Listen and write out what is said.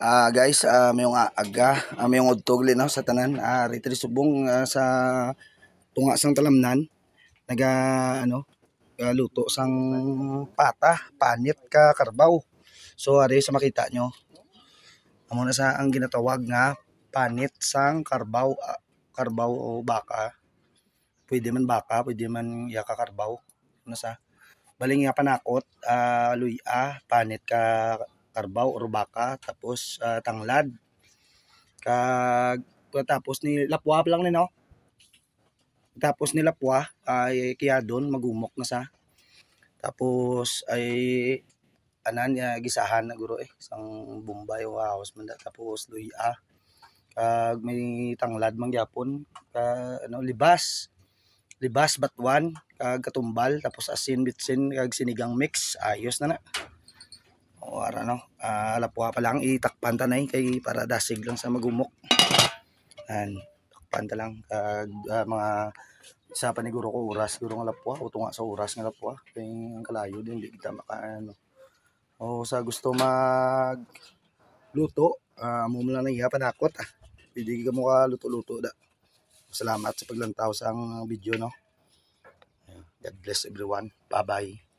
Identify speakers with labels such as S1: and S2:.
S1: Ah uh, guys, uh, ah, mayong aga, uh, ah, mayong udtog no, sa tanan, uh, ah, retri subong uh, sa tunga sang talamnan, naga ano, uh, luto sang pata, panit ka karbaw. So ari sa makita nyo, amo na sa ang ginatawag nga panit sang karbaw, uh, karbaw o baka. Pwede man baka, pwede man yaka karbaw. Ano sa? Baling nga panakot, uh, luya, panit ka karbaw or baka tapos uh, tanglad kag tapos ni lapwa lang ni no oh. tapos ni lapwa ay kaya doon magumok na sa tapos ay anan ya gisahan na guro eh isang Bombay o house man tapos luya kag may tanglad man gyapon ka ano libas libas batuan kag katumbal tapos asin bitsin kag sinigang mix ayos na na o ano, no uh, ah, alapuha pa lang itakpan tanay kay para dasig lang sa magumok and takpan ta lang uh, uh, mga sa paniguro ko oras guro nga lapuha o tunga sa oras nga lapuha kay ang kalayo din di kita maka ano o sa gusto mag luto uh, mumula na iya panakot ah hindi ka mo ka luto-luto da salamat sa paglantaw sa ang video no God bless everyone bye bye